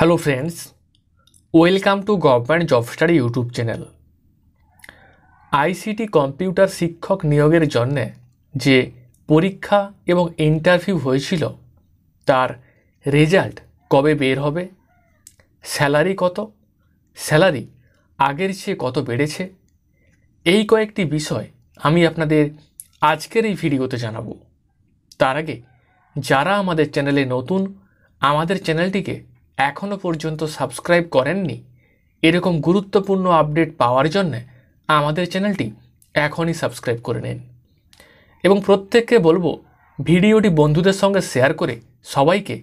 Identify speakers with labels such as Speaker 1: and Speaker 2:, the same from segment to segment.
Speaker 1: hello friends welcome to government job study YouTube channel ICT computer শিক্ষক নিয়োগের জন্যে যে পরীক্ষা এবং ইন্টারভিউ হয়েছিল তার রেজাল্ট কবে বের হবে স্যালারি কত স্যালারি আগের চেয়ে কত বেড়েছে এই কয়েকটি বিষয় আমি আপনাদের আজকের এই ভিডিওতে জানাবো তার আগে যারা আমাদের চ্যানেলে নতুন আমাদের চ্যানেলটিকে এখনও পর্যন্ত সাবস্ক্রাইব করেননি এরকম গুরুত্বপূর্ণ আপডেট পাওয়ার জন্য আমাদের চ্যানেলটি এখনই সাবস্ক্রাইব করে নিন এবং প্রত্যেককে বলবো ভিডিওটি বন্ধুদের সঙ্গে শেয়ার করে সবাইকে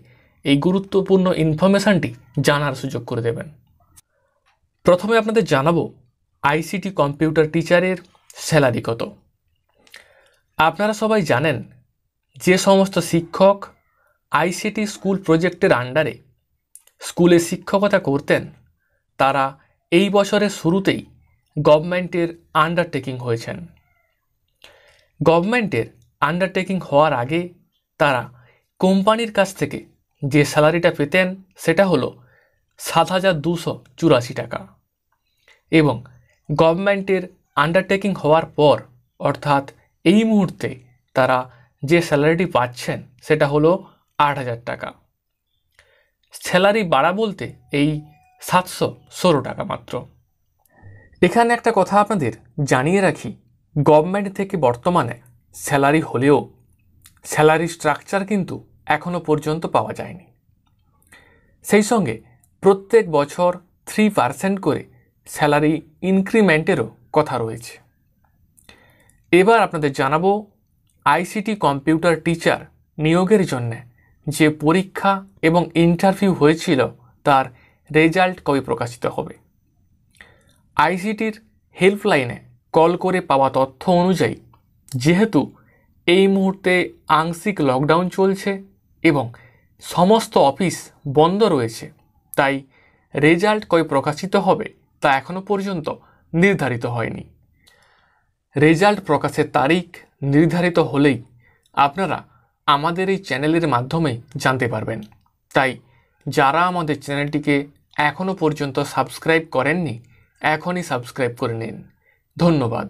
Speaker 1: এই গুরুত্বপূর্ণ ইনফরমেশানটি জানার সুযোগ করে দেবেন প্রথমে আপনাদের জানাবো আইসিটি কম্পিউটার টিচারের স্যালারি কত আপনারা সবাই জানেন যে সমস্ত শিক্ষক আইসিটি স্কুল প্রজেক্টের আন্ডারে স্কুলে শিক্ষকতা করতেন তারা এই বছরের শুরুতেই গভর্নমেন্টের আন্ডারটেকিং হয়েছেন গভর্নমেন্টের আন্ডারটেকিং হওয়ার আগে তারা কোম্পানির কাছ থেকে যে স্যালারিটা পেতেন সেটা হলো সাত হাজার দুশো চুরাশি টাকা এবং গভর্নমেন্টের আন্ডারটেকিং হওয়ার পর অর্থাৎ এই মুহূর্তে তারা যে স্যালারিটি পাচ্ছেন সেটা হলো আট হাজার টাকা স্যালারি বাড়া বলতে এই সাতশো ষোলো টাকা মাত্র এখানে একটা কথা আপনাদের জানিয়ে রাখি গভর্নমেন্ট থেকে বর্তমানে স্যালারি হলেও স্যালারি স্ট্রাকচার কিন্তু এখনও পর্যন্ত পাওয়া যায়নি সেই সঙ্গে প্রত্যেক বছর থ্রি পার্সেন্ট করে স্যালারি ইনক্রিমেন্টেরও কথা রয়েছে এবার আপনাদের জানাবো আইসিটি কম্পিউটার টিচার নিয়োগের জন্যে যে পরীক্ষা এবং ইন্টারভিউ হয়েছিল তার রেজাল্ট কবে প্রকাশিত হবে আইসিটির হেল্পলাইনে কল করে পাওয়া তথ্য অনুযায়ী যেহেতু এই মুহূর্তে আংশিক লকডাউন চলছে এবং সমস্ত অফিস বন্ধ রয়েছে তাই রেজাল্ট কবে প্রকাশিত হবে তা এখনও পর্যন্ত নির্ধারিত হয়নি রেজাল্ট প্রকাশের তারিখ নির্ধারিত হলেই আপনারা আমাদের এই চ্যানেলের মাধ্যমে জানতে পারবেন তাই যারা আমাদের চ্যানেলটিকে এখনও পর্যন্ত সাবস্ক্রাইব করেননি এখনই সাবস্ক্রাইব করে নিন ধন্যবাদ